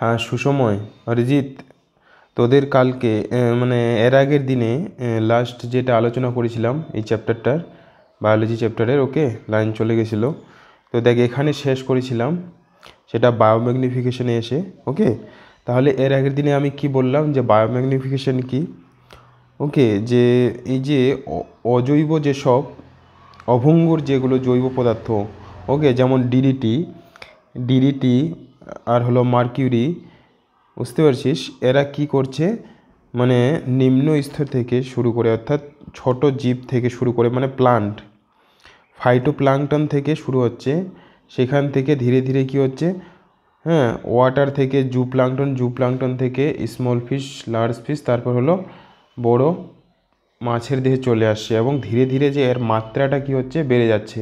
হ্যাঁ সুসময় অরিজিৎ তোদের কালকে মানে এর আগের দিনে লাস্ট যেটা আলোচনা করেছিলাম এই চ্যাপ্টারটার বায়োলজি চ্যাপ্টারের ওকে লাইন চলে গেছিলো তো দেখ এখানে শেষ করেছিলাম সেটা বায়োম্যাগনিফিকেশনে এসে ওকে তাহলে এর আগের দিনে আমি কি বললাম যে বায়োম্যাগনিফিকেশন কি ওকে যে এই যে অজৈব যেসব অভঙ্গুর যেগুলো জৈব পদার্থ ওকে যেমন ডিডিটি ডিডিটি আর হলো মার্কিউরি বুঝতে পারছিস এরা কি করছে মানে নিম্ন স্তর থেকে শুরু করে অর্থাৎ ছোট জীব থেকে শুরু করে মানে প্লান্ট ফাইটো ফাইটোপ্লাংটন থেকে শুরু হচ্ছে সেখান থেকে ধীরে ধীরে কি হচ্ছে হ্যাঁ ওয়াটার থেকে জু প্লাংটন জু প্লাংটন থেকে স্মল ফিশ লার্জ ফিশ তারপর হলো বড় মাছের দেহে চলে আসছে এবং ধীরে ধীরে যে এর মাত্রাটা কি হচ্ছে বেড়ে যাচ্ছে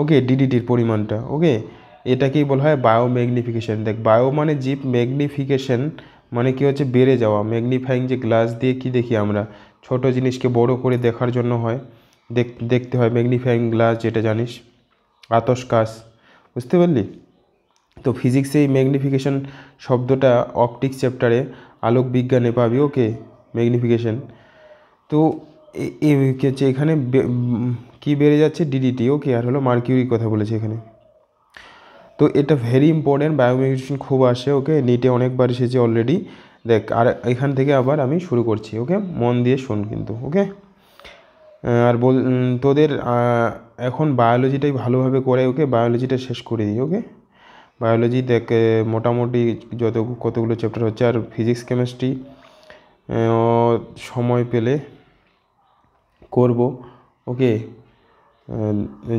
ওকে ডিডিটির পরিমাণটা ওকে এটাকেই বলা হয় বায়ো ম্যাগনিফিকেশান দেখ বায়ো মানে জীব ম্যাগনিফিকেশান মানে কি হচ্ছে বেড়ে যাওয়া ম্যাগনিফাইং যে গ্লাস দিয়ে কি দেখি আমরা ছোট জিনিসকে বড় করে দেখার জন্য হয় দেখতে হয় ম্যাগনিফাইং গ্লাস যেটা জানিস আতসকাশ বুঝতে পারলি তো ফিজিক্সে এই ম্যাগনিফিকেশান শব্দটা অপটিক্স চ্যাপ্টারে আলোক বিজ্ঞানে পাবি ওকে ম্যাগনিফিকেশান তো হচ্ছে এখানে কি বেড়ে যাচ্ছে ডিডিটি ওকে আর হলো মার্কিউরির কথা বলেছে এখানে তো এটা ভেরি ইম্পর্টেন্ট বায়োমিউজিশন খুব আসে ওকে নিটে অনেকবার এসেছে অলরেডি দেখ আর এখান থেকে আবার আমি শুরু করছি ওকে মন দিয়ে শোন কিন্তু ওকে আর বল তোদের এখন বায়োলজিটাই ভালোভাবে করে ওকে বায়োলজিটা শেষ করে দিই ওকে বায়োলজি দেখ মোটামুটি যত কতগুলো চ্যাপ্টার হচ্ছে আর ফিজিক্স কেমিস্ট্রি সময় পেলে করব ওকে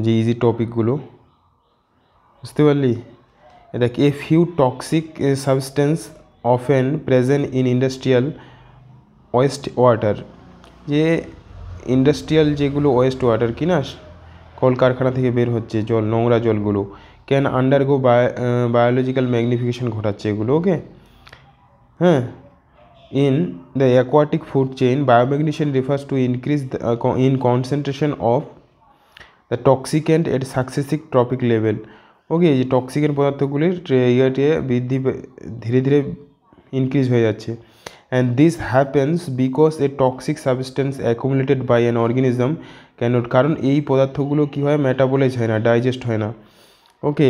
যে ইজি টপিকগুলো বুঝতে পারলি এটা কি a few toxic substance often present in industrial waste water যে ইন্ডাস্ট্রিয়াল যেগুলো ওয়েস্ট ওয়াটার কি না কলকারখানা থেকে বের হচ্ছে জল নোংরা জলগুলো ক্যান আন্ডারগো বায়োলজিক্যাল ম্যাগনিফিকেশন ঘটাচ্ছে এগুলো ওকে হ্যাঁ in the aquatic food chain biomagnification refers to increase in concentration of the toxicant at successive trophic level okay এই যে টক্সিকের পদার্থগুলির ইয়েটিয়ে বৃদ্ধি ধীরে ধীরে ইনক্রিজ হয়ে যাচ্ছে and this happens because a toxic substance accumulated by an organism can কারণ এই পদার্থগুলো কী হয় ম্যাটাবলাইজ হয় না ডাইজেস্ট হয় না ওকে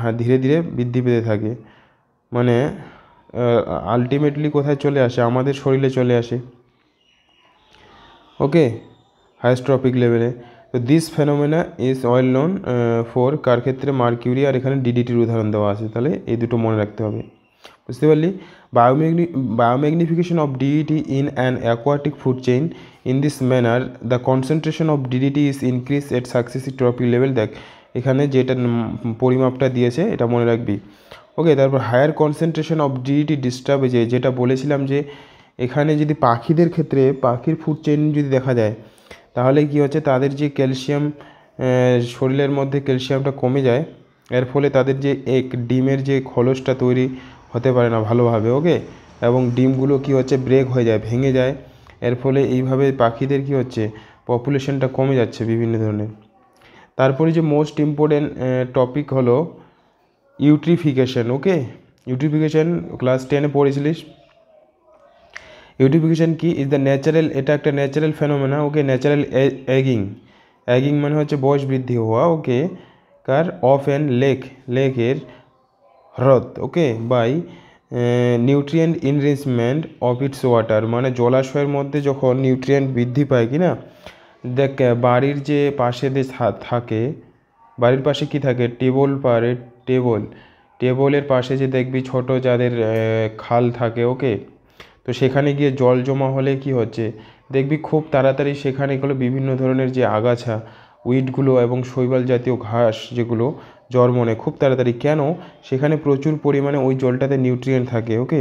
হ্যাঁ ধীরে ধীরে বৃদ্ধি পেতে থাকে মানে আলটিমেটলি কোথায় চলে আসে আমাদের শরীরে চলে আসে ওকে হাইস্ট্রপিক লেভেলে তো this phenomena is well known for কার ক্ষেত্রে মার্কিউরি আর এখানে ডিডিটির উদাহরণ দেওয়া আছে তাহলে এই দুটো মনে রাখতে হবে বুঝতে পারলি বায়োমেগনি biomagnification of DDT in an aquatic food chain in this manner the concentration of DDT is increase at successive trophic level দেখ এখানে যেটা পরিমাপটা দিয়েছে এটা মনে রাখবি ওকে তারপর হায়ার কনসেন্ট্রেশন অফ ডিডিটি ডিস্টার্বে যেটা বলেছিলাম যে এখানে যদি পাখিদের ক্ষেত্রে পাখির ফুড চেইন যদি দেখা যায় তাহলে কি হচ্ছে তাদের যে ক্যালসিয়াম শরীরের মধ্যে ক্যালসিয়ামটা কমে যায় এর ফলে তাদের যে এক ডিমের যে খলসটা তৈরি হতে পারে না ভালোভাবে ওকে এবং ডিমগুলো কি হচ্ছে ব্রেক হয়ে যায় ভেঙে যায় এর ফলে এইভাবে পাখিদের কি হচ্ছে পপুলেশনটা কমে যাচ্ছে বিভিন্ন ধরনের তারপরে যে মোস্ট ইম্পর্ট্যান্ট টপিক হলো ইউট্রিফিকেশন ওকে ইউট্রিফিকেশন ক্লাস টেনে পড়েছিলিস ইউটিফিকেশান কি ইজ দ্য ন্যাচারাল এটা একটা ন্যাচারাল ফেনোমেনা ওকে ন্যাচারাল এগিং অ্যাগিং মানে হচ্ছে বয়স বৃদ্ধি হওয়া ওকে কার অফ অ্যান্ড লেক লেকের হ্রদ okay bye nutrient ইনরিচমেন্ট of its water মানে জলাশয়ের মধ্যে যখন নিউট্রিয়েন্ট বৃদ্ধি পায় কি না দেখ বাড়ির যে পাশে যে থাকে বাড়ির পাশে কি থাকে টেবল পারে টেবল টেবলের পাশে যে দেখবি ছোট যাদের খাল থাকে ওকে তো সেখানে গিয়ে জল জমা হলে কি হচ্ছে দেখবি খুব তাড়াতাড়ি সেখানে গেলো বিভিন্ন ধরনের যে আগাছা উইডগুলো এবং শৈবাল জাতীয় ঘাস যেগুলো জন্ম নেয় খুব তাড়াতাড়ি কেন সেখানে প্রচুর পরিমাণে ওই জলটাতে নিউট্রিয়েন্ট থাকে ওকে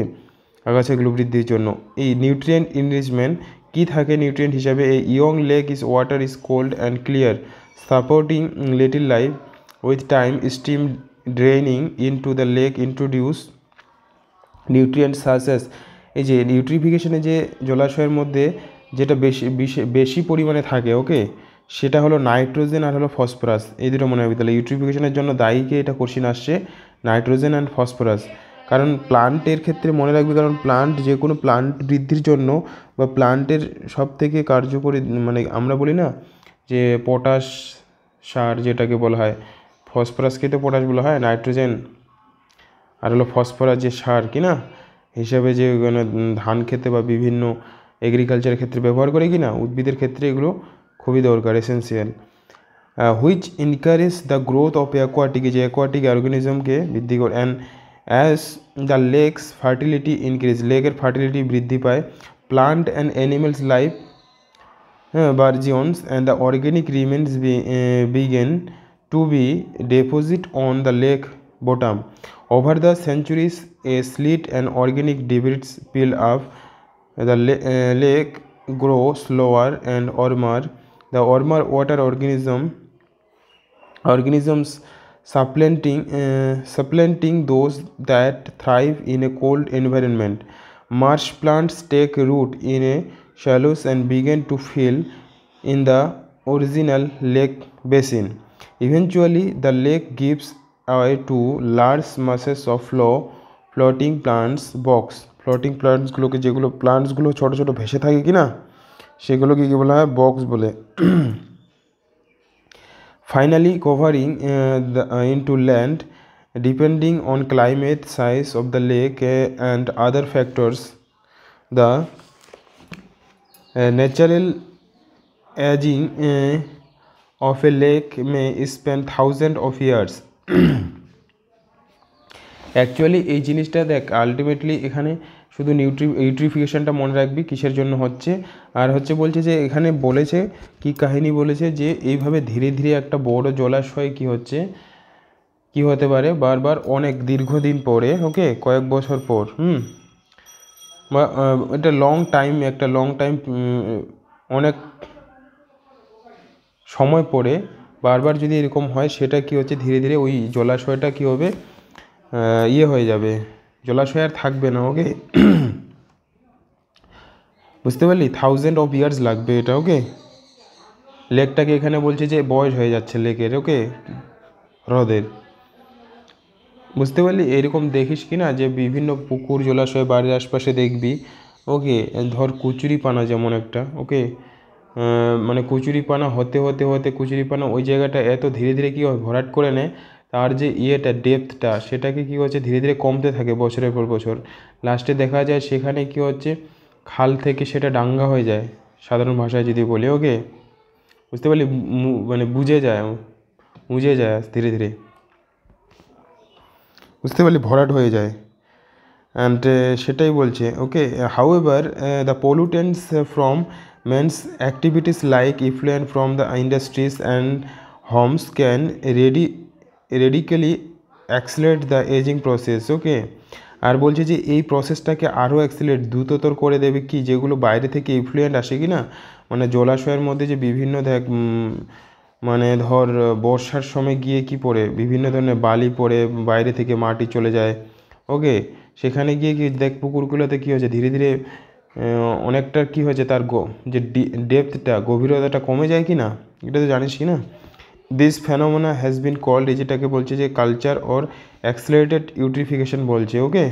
আগাছাগুলো বৃদ্ধির জন্য এই নিউট্রিয়েন্ট ইনরিচমেন্ট কী থাকে নিউট্রিয়েন্ট হিসাবে এই young lake is water is cold and clear supporting little life with time stream draining into the lake introduce nutrient sources এই যে নিউট্রিফিকেশনে যে জলাশয়ের মধ্যে যেটা বেশি বেশি পরিমাণে থাকে ওকে সেটা হলো নাইট্রোজেন আর হলো ফসফরাস এই দুটো মনে হবে তাহলে ইউট্রিফিকেশনের জন্য দায়ীকে এটা কোশ্চিন আসছে নাইট্রোজেন অ্যান্ড ফসফরাস কারণ প্লান্টের ক্ষেত্রে মনে রাখবে কারণ প্লান্ট যে কোনো প্লান্ট বৃদ্ধির জন্য বা প্লান্টের সব থেকে কার্যকরী মানে আমরা বলি না যে পটাশ সার যেটাকে বলা হয় ফসফরাসকে তো পটাশ বলা হয় নাইট্রোজেন আর হলো ফসফরাস যে সার কি না হিসেবে যে ধান খেতে বা বিভিন্ন এগ্রিকালচার ক্ষেত্রে ব্যবহার করে কি না উদ্ভিদের ক্ষেত্রে এগুলো খুবই দরকার essential which encourage the growth of aquatic যে অ্যাকোয়াটিক অর্গানিজমকে বৃদ্ধি করে and as the lake's fertility increase লেকের ফার্টিলিটি বৃদ্ধি পায় প্লান্ট অ্যান্ড অ্যানিমেলস লাইফ হ্যাঁ burgeons and the organic remains begin to be deposit on the lake bottom over the centuries a slit and organic debris pile up the uh, lake grow slower and warmer the warmer water organism organisms supplanting uh, supplanting those that thrive in a cold environment marsh plants take root in a shallows and begin to fill in the original lake basin eventually the lake gives way to large masses of flow floating plants bogs floating plants के जगह प्लान्टो छोटो छोटो भेसे थे कि ना सेगल के बोला है बक्स बोले finally covering into land depending on climate size of the lake and other factors the natural ageing of a lake may spend thousand of years actually এই জিনিসটা দেখ আলটিমেটলি এখানে শুধু নিউট্রি নিউট্রিফিকেশানটা মনে রাখবি কিসের জন্য হচ্ছে আর হচ্ছে বলছে যে এখানে বলেছে কি কাহিনী বলেছে যে এইভাবে ধীরে ধীরে একটা বড় জলাশয় কি হচ্ছে কি হতে পারে বারবার অনেক দীর্ঘদিন পরে ওকে কয়েক বছর পর হুম বা এটা লং টাইম একটা লং টাইম অনেক সময় পরে বারবার যদি এরকম হয় সেটা কি হচ্ছে ধীরে ধীরে ওই জলাশয়টা কি হবে ইয়ে হয়ে যাবে জলাশয় আর থাকবে না ওকে বুঝতে পারলি থাউজেন্ড অফ ইয়ার্স লাগবে এটা ওকে লেকটাকে এখানে বলছে যে বয়স হয়ে যাচ্ছে লেকের ওকে হ্রদের বুঝতে পারলি এরকম দেখিস কি না যে বিভিন্ন পুকুর জলাশয় বাড়ির আশপাশে দেখবি ওকে ধর পানা যেমন একটা ওকে মানে পানা হতে হতে হতে কুচুরিপানা ওই জায়গাটা এত ধীরে ধীরে কী হয় ভরাট করে নেয় তার যে ইয়েটা ডেপথটা সেটাকে কী হচ্ছে ধীরে ধীরে কমতে থাকে বছরের পর বছর লাস্টে দেখা যায় সেখানে কী হচ্ছে খাল থেকে সেটা ডাঙ্গা হয়ে যায় সাধারণ ভাষায় যদি বলি ওকে বুঝতে পারলি মানে বুঝে যায় বুঝে যায় ধীরে ধীরে বুঝতে পারলি ভরাট হয়ে যায় অ্যান্ড সেটাই বলছে okay however the pollutants from man's activities like effluent from the industries and homes can ready radically accelerate the ageing process okay আর বলছে যে এই প্রসেসটাকে আরও অ্যাক্সিলেট দ্রুততর করে দেবে কি যেগুলো বাইরে থেকে ইনফ্লুয়েন্ট আসে কি না মানে জলাশয়ের মধ্যে যে বিভিন্ন দেখ মানে ধর বর্ষার সময় গিয়ে কি পড়ে বিভিন্ন ধরনের বালি পড়ে বাইরে থেকে মাটি চলে যায় ওকে সেখানে গিয়ে কি দেখ পুকুরগুলোতে কী হয়েছে ধীরে ধীরে অনেকটা কি হয়েছে তার যে ডেপথটা গভীরতাটা কমে যায় কি না এটা তো জানিস কি না this phenomena has been called এই যেটাকে বলছে যে কালচার অর অ্যাক্সেলারেটেড ইউট্রিফিকেশন বলছে ওকে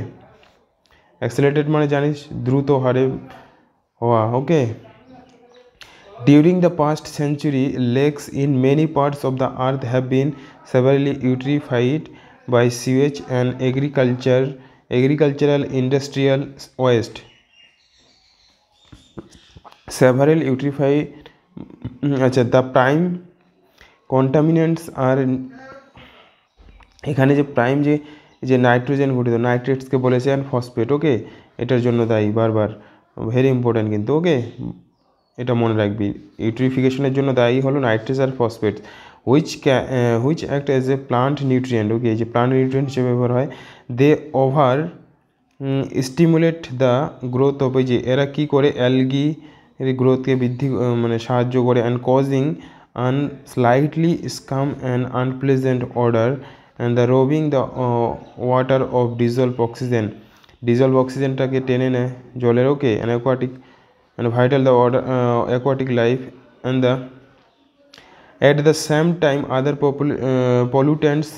অ্যাক্সেলারেটেড মানে জানিস দ্রুত হারে হওয়া okay during the past century lakes in many parts of the earth have been severely eutrophied by sewage and agriculture agricultural industrial waste several eutrophy achha the prime contaminants আর এখানে যে prime যে যে নাইট্রোজেন গঠিত নাইট্রেটসকে বলেছে and phosphate ওকে এটার জন্য দায়ী বারবার ভেরি ইম্পর্ট্যান্ট কিন্তু ওকে এটা মনে রাখবি ইউট্রিফিকেশনের জন্য দায়ী হলো নাইট্রেস আর phosphate which which act as a plant nutrient okay যে প্লান্ট নিউট্রিয়েন্ট হিসেবে ব্যবহার হয় they over stimulate the growth of এই যে এরা কী করে অ্যালগি গ্রোথকে বৃদ্ধি মানে সাহায্য করে and causing and slightly scum and unpleasant odor and the robbing the uh, water of dissolved oxygen dissolved oxygen টাকে টেনে নেয় জলের ওকে an aquatic and vital the order, uh, aquatic life and the at the same time other popul- uh, pollutants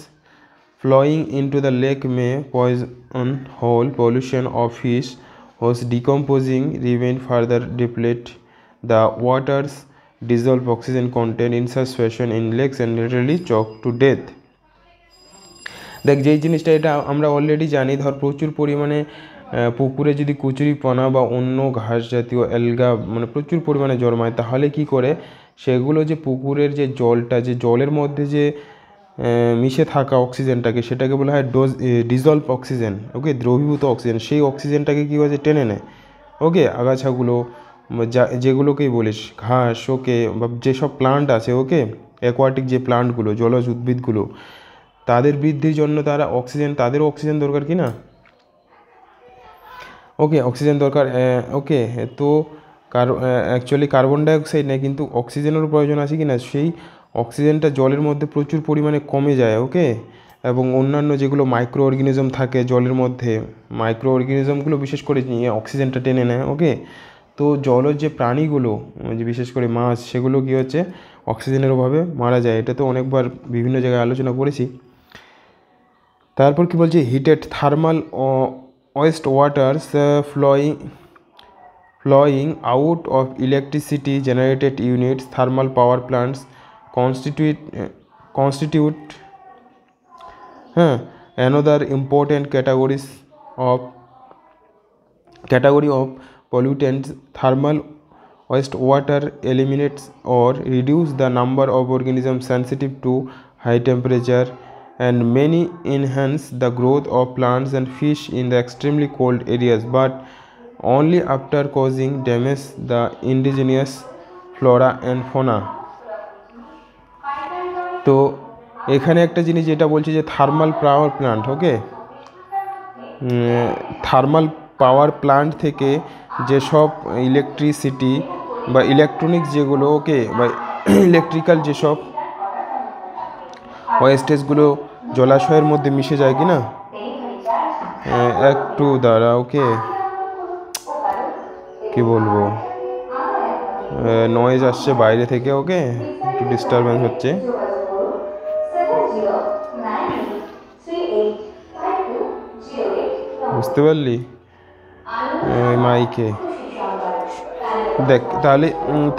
flowing into the lake may poison whole pollution of fish was decomposing remain further deplete the waters dissolve oxygen content in such situation in legs and literally choke to death দেখ যেই জিনিসটা এটা আমরা already জানি ধর প্রচুর পরিমাণে পুকুরে যদি কচুরিপনা বা অন্য ঘাস জাতীয় অ্যালগা মানে প্রচুর পরিমাণে জন্মায় তাহলে কি করে সেগুলো যে পুকুরের যে জলটা যে জলের মধ্যে যে মিশে থাকা অক্সিজেনটাকে সেটাকে বলা হয় ডোজ ডিজলভ অক্সিজেন ওকে দ্রবীভূত অক্সিজেন সেই অক্সিজেনটাকে কী হয়েছে টেনে নেয় ওকে আগাছাগুলো যা যেগুলোকেই বলিস ঘাস ওকে বা যেসব প্লান্ট আছে ওকে অ্যাকোয়াটিক যে প্লান্টগুলো জলজ উদ্ভিদগুলো তাদের বৃদ্ধির জন্য তারা অক্সিজেন তাদেরও অক্সিজেন দরকার কি না ওকে অক্সিজেন দরকার ওকে তো কার অ্যাকচুয়ালি কার্বন ডাইঅক্সাইড নেই কিন্তু অক্সিজেনেরও প্রয়োজন আছে কি না সেই অক্সিজেনটা জলের মধ্যে প্রচুর পরিমাণে কমে যায় ওকে এবং অন্যান্য যেগুলো মাইক্রো অর্গানিজম থাকে জলের মধ্যে মাইক্রো অর্গানিজমগুলো বিশেষ করে নিয়ে অক্সিজেনটা টেনে নেয় ওকে তো জলজ যে প্রাণীগুলো যে বিশেষ করে মাছ সেগুলো কী হচ্ছে অক্সিজেনের অভাবে মারা যায় এটা তো অনেকবার বিভিন্ন জায়গায় আলোচনা করেছি তারপর কি বলছে heated thermal waste waters flowing flowing out of electricity generated units thermal power plants constitute constitute হ্যাঁ another important categories of category of pollutants thermal waste water eliminates or reduce the number of organisms sensitive to high temperature and many enhance the growth of plants and fish in the extremely cold areas but only after causing damage the indigenous flora and fauna তো এখানে একটা জিনিস যেটা বলছে যে thermal power plant okay thermal power plant থেকে যেসব electricity বা ইলেকট্রনিক্স ওকে বা ইলেকট্রিক্যাল যেসব ওয়েস্টেজগুলো জলাশয়ের মধ্যে মিশে যায় কি না হ্যাঁ, একটু দাঁড়া ওকে কি বলবো নয়েজ আসছে বাইরে থেকে ওকে একটু ডিস্টারবেন্স হচ্ছে বুঝতে পারলি মাইকে দেখ তাহলে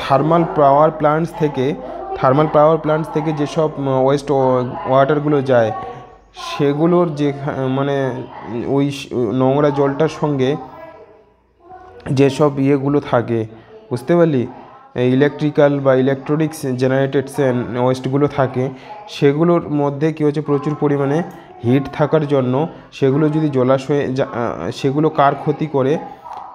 থার্মাল পাওয়ার প্লান্টস থেকে থার্মাল পাওয়ার প্লান্টস থেকে যেসব ওয়েস্ট ওয়াটারগুলো যায় সেগুলোর যে মানে ওই নোংরা জলটার সঙ্গে যেসব ইয়েগুলো থাকে বুঝতে পারলি ইলেকট্রিক্যাল বা ইলেকট্রনিক্স জেনারেটেডস ওয়েস্টগুলো থাকে সেগুলোর মধ্যে কী হচ্ছে প্রচুর পরিমাণে হিট থাকার জন্য সেগুলো যদি জলাশয়ে সেগুলো কার ক্ষতি করে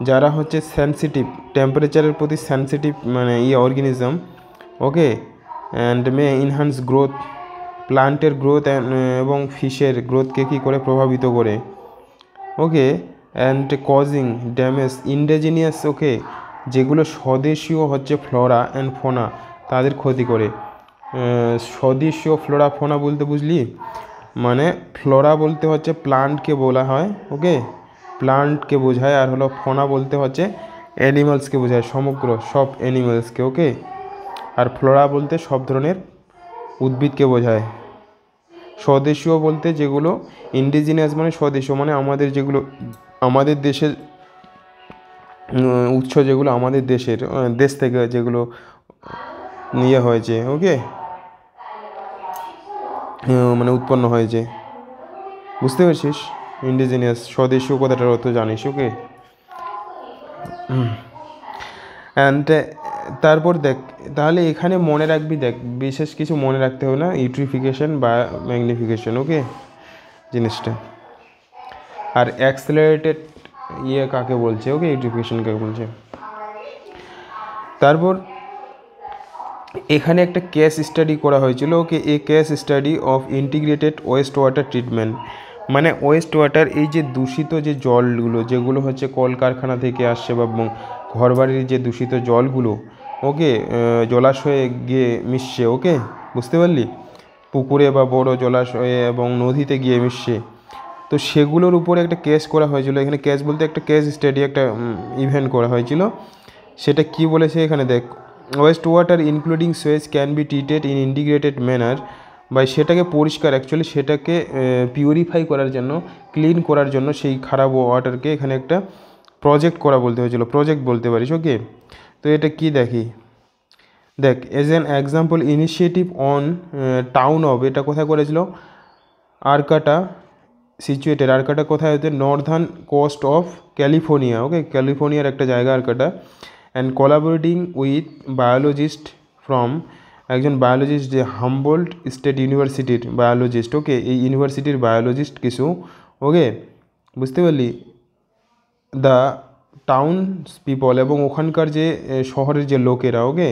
যারা হচ্ছে সেন্সিটিভ টেম্পারেচারের প্রতি সেন্সিটিভ মানে ইয়ে organism okay and may enhance growth প্লান্টের গ্রোথ এবং ফিশের গ্রোথকে কী করে প্রভাবিত করে okay and causing damage indigenous okay যেগুলো স্বদেশীয় হচ্ছে ফ্লোরা অ্যান্ড ফোনা তাদের ক্ষতি করে স্বদেশীয় ফ্লোরা ফোনা বলতে বুঝলি মানে ফ্লোরা বলতে হচ্ছে প্লান্টকে বলা হয় ওকে প্লান্টকে বোঝায় আর হলো ফোনা বলতে হচ্ছে অ্যানিমালসকে বোঝায় সমগ্র সব অ্যানিমালসকে ওকে আর ফ্লোরা বলতে সব ধরনের উদ্ভিদকে বোঝায় স্বদেশীয় বলতে যেগুলো ইন্ডিজিনিয়াস মানে স্বদেশীয় মানে আমাদের যেগুলো আমাদের দেশের উৎস যেগুলো আমাদের দেশের দেশ থেকে যেগুলো নিয়ে হয়েছে ওকে মানে উৎপন্ন হয়েছে বুঝতে পেরেছিস ইন্ডিজিনিয়াস স্বদেশীয় কথাটার অর্থ জানিস ওকে অ্যান্ড তারপর দেখ তাহলে এখানে মনে রাখবি দেখ বিশেষ কিছু মনে রাখতে হবে না ইউট্রিফিকেশন বা ম্যাগনিফিকেশন ওকে জিনিসটা আর অ্যাক্সেলারেটেড ইয়ে কাকে বলছে ওকে ইউট্রিফিকেশন কাকে বলছে তারপর এখানে একটা কেস স্টাডি করা হয়েছিল okay a case study of integrated waste water treatment মানে ওয়েস্ট ওয়াটার এই যে দূষিত যে জলগুলো যেগুলো হচ্ছে কলকারখানা থেকে আসছে বা ঘরবাড়ির যে দূষিত জলগুলো ওকে জলাশয়ে গিয়ে মিশছে ওকে বুঝতে পারলি পুকুরে বা বড় জলাশয়ে এবং নদীতে গিয়ে মিশছে তো সেগুলোর উপরে একটা কেস করা হয়েছিল এখানে কেস বলতে একটা কেস স্টাডি একটা ইভেন্ট করা হয়েছিল সেটা কি বলেছে এখানে দেখ wastewater including sewage can be treated in integrated manner বা সেটাকে পরিষ্কার অ্যাকচুয়ালি সেটাকে পিউরিফাই করার জন্য ক্লিন করার জন্য সেই খারাপ ওয়াটারকে এখানে একটা প্রজেক্ট করা বলতে হয়েছিল প্রজেক্ট বলতে পারিস ওকে তো এটা কি দেখি দেখ as an example initiative on town of এটা কোথায় করেছিল আরকাটা সিচুয়েটেড আরকাটা কোথায় হতে northern coast of California okay ক্যালিফোর্নিয়ার একটা জায়গা Arcata and collaborating with biologist from একজন বায়োলজিস্ট যে হাম্বোল্ড স্টেট ইউনিভার্সিটির বায়োলজিস্ট ওকে এই ইউনিভার্সিটির বায়োলজিস্ট কিছু ওকে বুঝতে পারলি দ্য টাউন পিপল এবং ওখানকার যে শহরের যে লোকেরা ওকে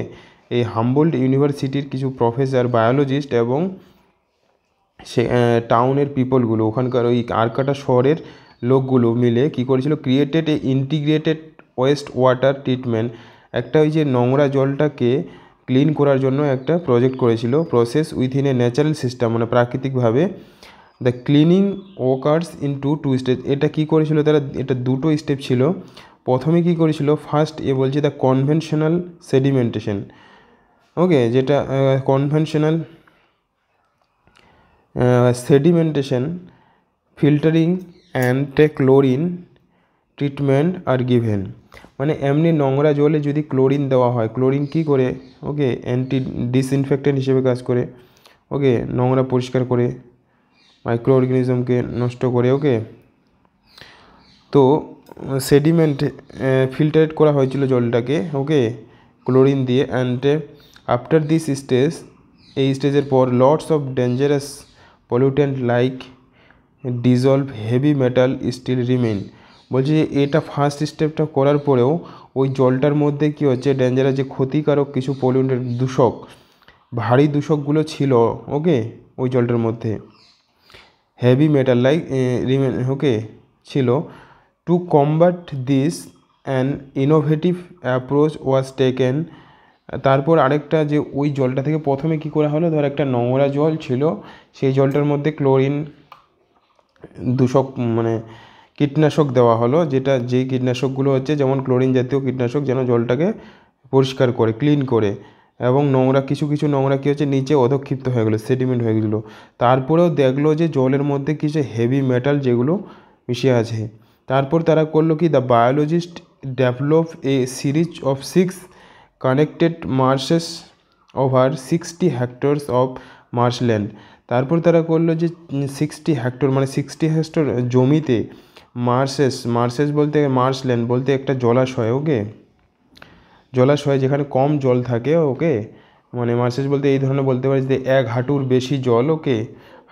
এই হাম্বোল্ড ইউনিভার্সিটির কিছু প্রফেসর বায়োলজিস্ট এবং সে টাউনের পিপলগুলো ওখানকার ওই আরকাটা শহরের লোকগুলো মিলে কি করেছিল created a integrated waste water treatment একটা ওই যে নোংরা জলটাকে ক্লিন করার জন্য একটা প্রজেক্ট করেছিল process within a natural system মানে প্রাকৃতিকভাবে the cleaning occurs in two two step এটা কি করেছিল তারা এটা দুটো স্টেপ ছিল প্রথমে কি করেছিল ফার্স্ট এ বলছে দ্য কনভেনশনাল সেডিমেন্টেশন ওকে যেটা conventional sedimentation filtering and chlorine treatment আর গিভেন মানে এমনি নোংরা জলে যদি ক্লোরিন দেওয়া হয় ক্লোরিন কি করে ওকে অ্যান্টি ডিসইনফেক্টেন্ট হিসেবে কাজ করে ওকে নোংরা পরিষ্কার করে মাইক্রো অর্গানিজমকে নষ্ট করে ওকে তো সেডিমেন্ট ফিল্টারেট করা হয়েছিল জলটাকে ওকে ক্লোরিন দিয়ে অ্যান্ড আফটার দিস স্টেজ এই স্টেজের পর lots of dangerous pollutant like dissolve heavy metal still remain বলছি যে এটা ফার্স্ট স্টেপটা করার পরেও ওই জলটার মধ্যে কী হচ্ছে ডেঞ্জারাস যে ক্ষতিকারক কিছু পলিউটেড দূষক ভারী দূষকগুলো ছিল ওকে ওই জলটার মধ্যে হেভি মেটাল লাইক ওকে ছিল to combat this an innovative approach was taken তারপর আরেকটা যে ওই জলটা থেকে প্রথমে কি করা হলো ধর একটা নোংরা জল ছিল সেই জলটার মধ্যে ক্লোরিন দূষক মানে কীটনাশক দেওয়া হলো যেটা যেই কীটনাশকগুলো হচ্ছে যেমন ক্লোরিন জাতীয় কীটনাশক যেন জলটাকে পরিষ্কার করে ক্লিন করে এবং নোংরা কিছু কিছু নোংরা কী হচ্ছে নিচে অধক্ষিপ্ত হয়ে গেলো সেডিমেন্ট হয়ে গেলো তারপরেও দেখলো যে জলের মধ্যে কিছু হেভি মেটাল যেগুলো মিশিয়ে আছে তারপর তারা করলো কি the biologist develop a series of six connected marshes over sixty hectares of marshland তারপর তারা করলো যে সিক্সটি হেক্টর মানে সিক্সটি হেক্টর জমিতে মার্সেস মার্সেস বলতে মার্স লেন বলতে একটা জলাশয় ওকে জলাশয় যেখানে কম জল থাকে ওকে মানে মার্সেস বলতে এই ধরনের বলতে পারি যে এক হাঁটুর বেশি জল ওকে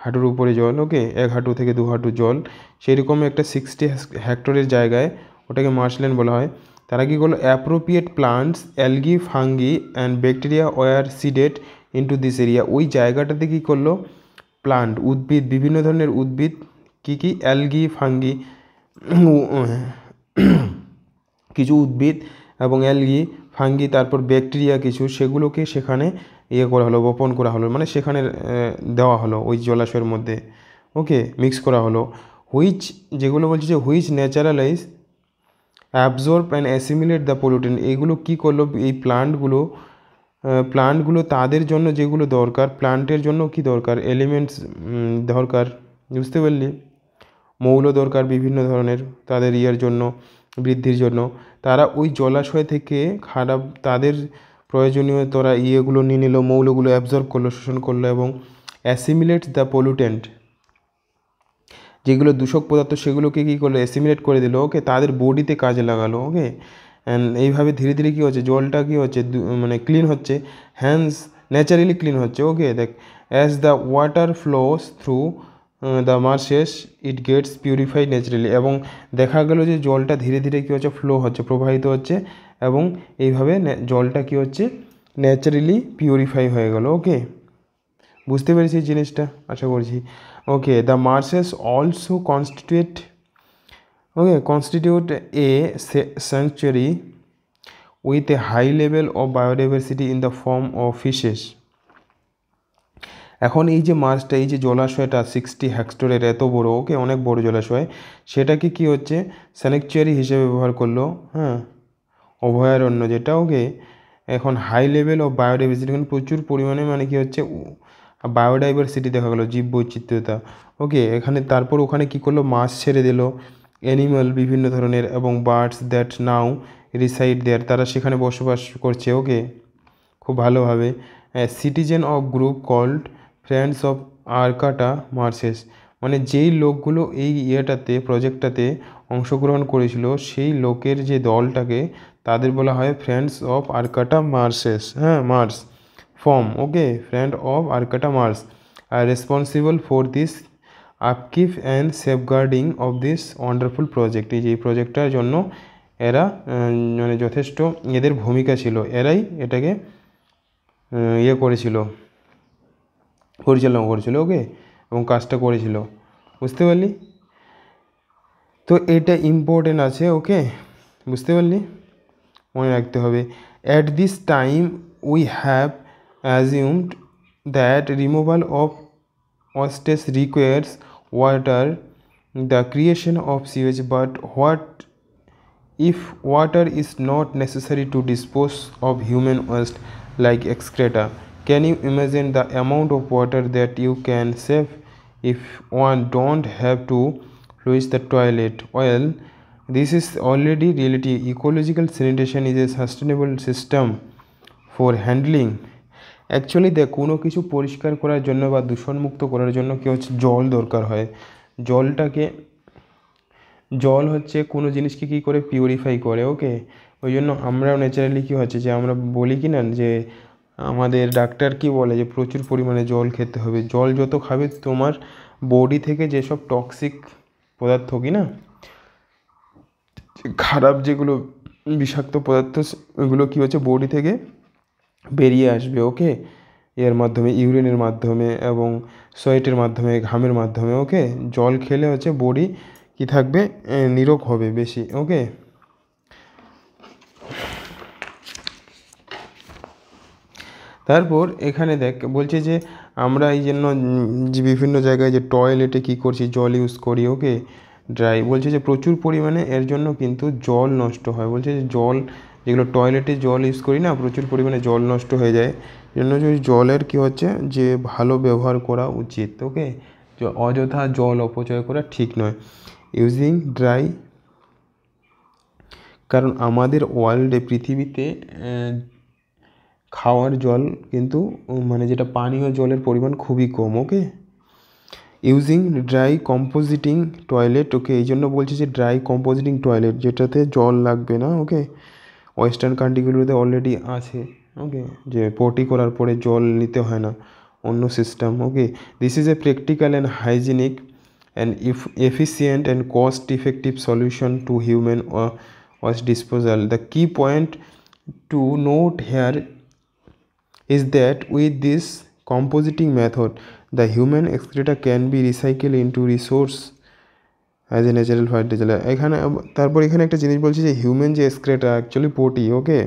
হাঁটুর উপরে জল ওকে এক হাঁটু থেকে দু হাঁটু জল সেরকম একটা সিক্সটি হেক্টরের জায়গায় ওটাকে মার্সল্যান্ড বলা হয় তারা কী করলো appropriate plants algae fungi and bacteria were seeded into this area ওই জায়গাটাতে কী করলো প্লান্ট উদ্ভিদ বিভিন্ন ধরনের উদ্ভিদ কী কী অ্যালগি ফাঙ্গি হ্যাঁ। কিছু উদ্ভিদ এবং অ্যালগি ফাঙ্গি তারপর ব্যাকটেরিয়া কিছু সেগুলোকে সেখানে ইয়ে করা হলো বপন করা হলো মানে সেখানে দেওয়া হলো ওই জলাশয়ের মধ্যে ওকে মিক্স করা হলো হুইচ যেগুলো বলছি যে which naturalize absorb and assimilate the pollutant এগুলো কী করলো এই প্লান্টগুলো প্লান্টগুলো তাদের জন্য যেগুলো দরকার প্লান্টের জন্য কি দরকার এলিমেন্টস দরকার বুঝতে পারলি মৌল দরকার বিভিন্ন ধরনের তাদের ইয়ের জন্য বৃদ্ধির জন্য তারা ওই জলাশয় থেকে খারাপ তাদের প্রয়োজনীয় তারা ইয়েগুলো নিয়ে নিল মৌলগুলো অ্যাবজর্ব করলো শোষণ করলো এবং অ্যাসিমিলেট দ্য পলিউটেন্ট যেগুলো দূষক পদার্থ সেগুলোকে কী করলো অ্যাসিমিলেট করে দিল ওকে তাদের বডিতে কাজে লাগালো ওকে অ্যান্ড এইভাবে ধীরে ধীরে কী হচ্ছে জলটা কী হচ্ছে মানে ক্লিন হচ্ছে হ্যান্ডস ন্যাচারালি ক্লিন হচ্ছে ওকে দেখ as the water flows through the শেষ ইট গেটস পিউরিফাই ন্যাচারালি এবং দেখা গেল যে জলটা ধীরে ধীরে কী হচ্ছে ফ্লো হচ্ছে প্রবাহিত হচ্ছে এবং এইভাবে জলটা কী হচ্ছে ন্যাচারালি পিউরিফাই হয়ে গেল ওকে বুঝতে পেরেছি জিনিসটা আশা করছি okay the marshes also constitute okay constitute a sanctuary with a high level of biodiversity in the form of fishes এখন এই যে মাছটা এই যে জলাশয়টা সিক্সটি হ্যাক্সটোরের এত বড় ওকে অনেক বড় জলাশয় সেটাকে কি হচ্ছে স্যানেকচুয়ারি হিসেবে ব্যবহার করলো হ্যাঁ অভয়ারণ্য যেটা ওকে এখন হাই লেভেল অফ বায়োডাইভার্সিটি এখন প্রচুর পরিমাণে মানে কি হচ্ছে বায়োডাইভার্সিটি দেখা গেলো জীব বৈচিত্র্যতা ওকে এখানে তারপর ওখানে কি করলো মাছ ছেড়ে দিল অ্যানিম্যাল বিভিন্ন ধরনের এবং birds that now reside there তারা সেখানে বসবাস করছে ওকে খুব ভালোভাবে citizen of group called friends of Arcata marshes মানে যেই লোকগুলো এই ইয়েটাতে প্রজেক্টটাতে অংশগ্রহণ করেছিল সেই লোকের যে দলটাকে তাদের বলা হয় ফ্রেন্ডস অফ আর্কাটা মার্সেস হ্যাঁ marsh form okay friend of Arcata marsh are responsible for this upkeep and safeguarding of this wonderful project এই যে প্রজেক্টটার জন্য এরা মানে যথেষ্ট এদের ভূমিকা ছিল এরাই এটাকে ইয়ে করেছিল পরিচালনা করেছিল ওকে এবং কাজটা করেছিল বুঝতে পারলি তো এটা ইম্পর্টেন্ট আছে ওকে বুঝতে পারলি মনে রাখতে হবে at this time we have assumed that removal of wastes requires water the creation of sewage but what if water is not necessary to dispose of human waste like excreta Can you imagine the amount of water that you can save if one don't have to flush the toilet? Well, this is already reality. Ecological sanitation is a sustainable system for handling Actually, the actually porishkar korar jonno ba dushon mukto korar jonno ki জন্য jol dorkar hoy. Jol ta ke জল হচ্ছে কোনো জিনিসকে কী করে purify করে ওকে ওই জন্য আমরাও ন্যাচারালি কী হচ্ছে যে আমরা বলি কি না যে আমাদের ডাক্তার কি বলে যে প্রচুর পরিমাণে জল খেতে হবে জল যত খাবে তোমার বডি থেকে যেসব টক্সিক পদার্থ কি না খারাপ যেগুলো বিষাক্ত পদার্থ ওগুলো কী হচ্ছে বডি থেকে বেরিয়ে আসবে ওকে এর মাধ্যমে ইউরিনের মাধ্যমে এবং সোয়েটের মাধ্যমে ঘামের মাধ্যমে ওকে জল খেলে হচ্ছে বডি কি থাকবে নিরোগ হবে বেশি ওকে তারপর এখানে দেখ বলছে যে আমরা এই জন্য যে বিভিন্ন জায়গায় যে টয়লেটে কি করছি জল ইউজ করি ওকে ড্রাই বলছে যে প্রচুর পরিমাণে এর জন্য কিন্তু জল নষ্ট হয় বলছে যে জল যেগুলো টয়লেটে জল ইউজ করি না প্রচুর পরিমাণে জল নষ্ট হয়ে যায় জন্য জলের কি হচ্ছে যে ভালো ব্যবহার করা উচিত ওকে অযথা জল অপচয় করা ঠিক নয় ইউজিং ড্রাই কারণ আমাদের ওয়ার্ল্ডে পৃথিবীতে খাওয়ার জল কিন্তু মানে যেটা পানীয় জলের পরিমাণ খুবই কম okay using dry composting toilet okay এই জন্য বলছি যে ড্রাই কম্পোজিটিং টয়লেট যেটাতে জল লাগবে না ওকে ওয়েস্টার্ন কান্ট্রিগুলোতে অলরেডি আছে ওকে যে পটি করার পরে জল নিতে হয় না অন্য system okay this is a practical and hygienic and if efficient and cost effective solution to human waste disposal the key point to note here is that with this compositing method the human excreta can be recycled into resource as a natural fertiliser এখানে তারপর এখানে একটা জিনিস বলছি যে human যে স্ক্রেটা actually পটি ওকে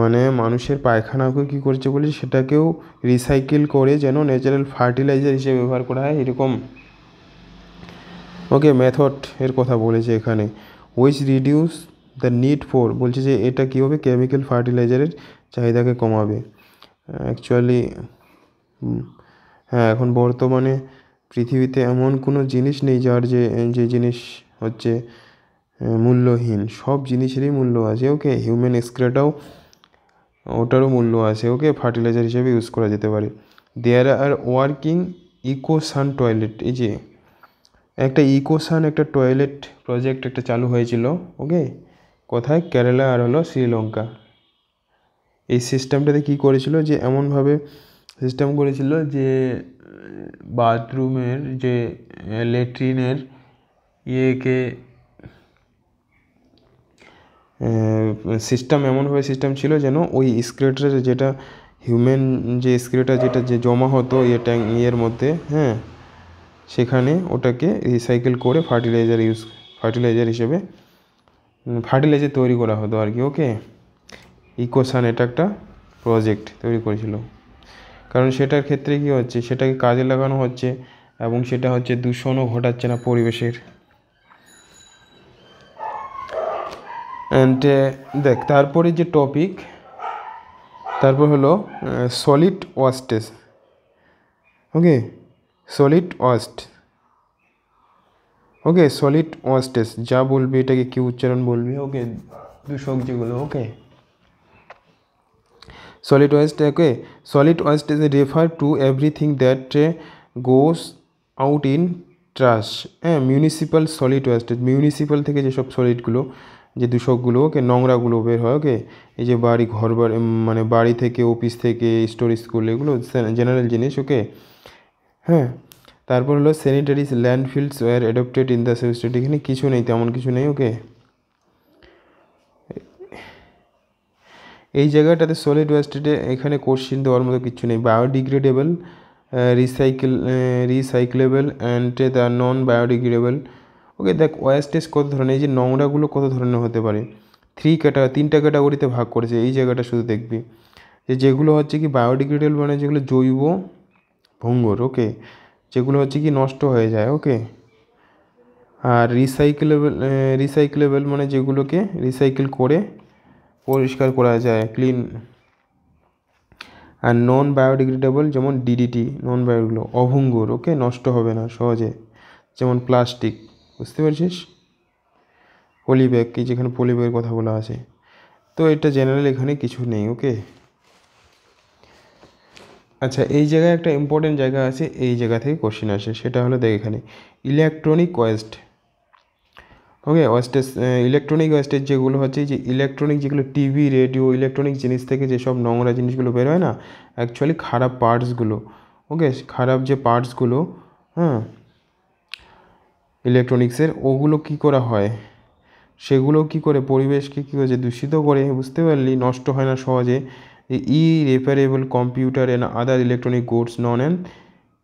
মানে মানুষের পায়খানাকে কী করছে বলে সেটাকেও রিসাইকেল করে যেন ন্যাচারাল ফার্টিলাইজার হিসেবে ব্যবহার করা হয় এরকম ওকে মেথড এর কথা বলেছে এখানে which reduce the need for বলছে যে এটা কী হবে কেমিক্যাল ফার্টিলাইজারের চাহিদাকে কমাবে অ্যাকচুয়ালি হ্যাঁ এখন বর্তমানে পৃথিবীতে এমন কোনো জিনিস নেই যার যে যে জিনিস হচ্ছে মূল্যহীন সব জিনিসেরই মূল্য আছে ওকে হিউম্যান এক্সক্রেটাও ওটারও মূল্য আছে ওকে ফার্টিলাইজার হিসেবে ইউজ করা যেতে পারে দেয়ার আর ওয়ার্কিং ইকোসান টয়লেট এই যে একটা ইকোসান একটা টয়লেট প্রজেক্ট একটা চালু হয়েছিল ওকে কোথায় কেরালা আর হলো শ্রীলঙ্কা এই সিস্টেমটাতে কী করেছিল যে এমনভাবে সিস্টেম করেছিল যে বাথরুমের যে লেট্রিনের ইয়েকে সিস্টেম এমনভাবে সিস্টেম ছিল যেন ওই স্ক্রেটার যেটা হিউম্যান যে স্ক্রেটার যেটা যে জমা হতো ইয়ে ট্যাং ইয়ের মধ্যে হ্যাঁ সেখানে ওটাকে রিসাইকেল করে ফার্টিলাইজার ইউজ ফার্টিলাইজার হিসেবে ফার্টিলাইজার তৈরি করা হতো আর কি ওকে ইকোসান এটা একটা প্রজেক্ট তৈরি করেছিল কারণ সেটার ক্ষেত্রে কী হচ্ছে সেটাকে কাজে লাগানো হচ্ছে এবং সেটা হচ্ছে দূষণও ঘটাচ্ছে না পরিবেশের অ্যান্ড দেখ তারপরে যে টপিক তারপর হলো solid wastage okay solid waste okay solid wastage যা বলবি এটাকে কি উচ্চারণ বলবি ওকে দূষক যেগুলো okay solid waste okay solid waste is refer to everything that uh, goes out in trash হ্যাঁ মিউনিসিপ্যাল সলিড ওয়েস্ট মিউনিসিপ্যাল থেকে যেসব সলিডগুলো যে দূষকগুলো ওকে নোংরাগুলো বের হয় ওকে এই যে বাড়ি ঘর মানে বাড়ি থেকে অফিস থেকে স্টোরি স্কুল এগুলো জেনারেল জিনিস ওকে হ্যাঁ তারপর হলো sanitaries landfills were adopted in the semester এখানে কিছু নেই তেমন কিছু নেই ওকে এই জায়গাটাতে সলিড ওয়েস্টেটে এখানে কোশ্চিন দেওয়ার মতো কিছু নেই biodegradable recycle recyclable and the non biodegradable okay দেখ ওয়েস্টেজ কত ধরনের এই যে নোংরাগুলো কত ধরনের হতে পারে থ্রি ক্যাটাগরি তিনটা ক্যাটাগরিতে ভাগ করেছে এই জায়গাটা শুধু দেখবি যে যেগুলো হচ্ছে কি বায়োডিগ্রেডেবল মানে যেগুলো জৈব ভঙ্গর ওকে যেগুলো হচ্ছে কি নষ্ট হয়ে যায় ওকে আর রিসাইকেলেবল রিসাইকেলেবল uh, মানে যেগুলোকে রিসাইকেল করে পরিষ্কার করা যায় ক্লিন আর নন বায়োডিগ্রেডেবল যেমন ডিডিটি নন বায়োগুলো অভঙ্গুর ওকে নষ্ট হবে না সহজে যেমন প্লাস্টিক বুঝতে পারছিস পলিব্যাগ কি যেখানে পলিব্যাগের কথা বলা আছে তো এটা জেনারেল এখানে কিছু নেই ওকে আচ্ছা এই জায়গায় একটা ইম্পর্টেন্ট জায়গা আছে এই জায়গা থেকে কোশ্চেন আসে সেটা হলো দেখ এখানে electronic waste okay wastage electronic wastage যেগুলো হচ্ছে যে ইলেকট্রনিক যেগুলো টিভি রেডিও ইলেকট্রনিক জিনিস থেকে যেসব নোংরা জিনিসগুলো বেরোয় না অ্যাকচুয়ালি খারাপ পার্টসগুলো ওকে খারাপ যে পার্টসগুলো হ্যাঁ ইলেকট্রনিক্সের ওগুলো কি করা হয় সেগুলো কি করে পরিবেশকে কী হয়েছে দূষিত করে বুঝতে পারলি নষ্ট হয় না সহজে ই repairable computer and other electronic goods non and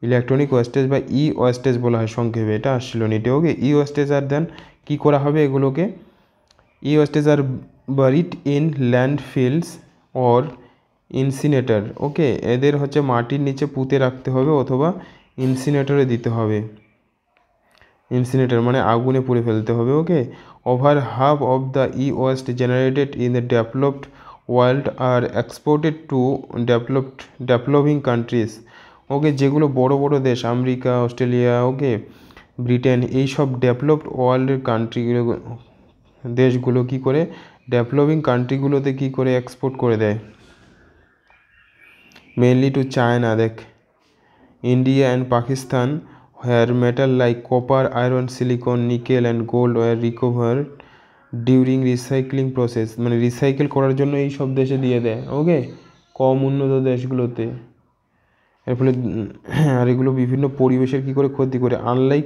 electronic wastage বা ই e ওয়েস্টেজ বলা হয় সংক্ষেপে এটা আসছিল নিটে ওকে ই ওয়েস্টেজ আর দেন কি করা হবে এগুলোকে e wastage are buried in landfills or incinerator okay এদের হচ্ছে মাটির নিচে পুঁতে রাখতে হবে অথবা ইনসিনেটরে দিতে হবে ইনসিনেটর মানে আগুনে পুড়ে ফেলতে হবে okay over half of the e waste generated in the developed world are exported to developed developing countries okay যেগুলো বড় বড় দেশ আমেরিকা অস্ট্রেলিয়া ওকে ব্রিটেন এই সব ডেভেলপড ওয়ার্ল্ডের কান্ট্রিগুলো দেশগুলো কী করে ডেভেলপিং কান্ট্রিগুলোতে কী করে এক্সপোর্ট করে দেয় মেনলি টু চায়না দেখ India and Pakistan here metal like copper iron silicon nickel and gold were recover during recycling process মানে রিসাইকেল করার জন্য এই সব দেশে দিয়ে দেয় ওকে কম উন্নত দেশগুলোতে এর ফলে হ্যাঁ, আর এগুলো বিভিন্ন পরিবেশের কী করে ক্ষতি করে unlike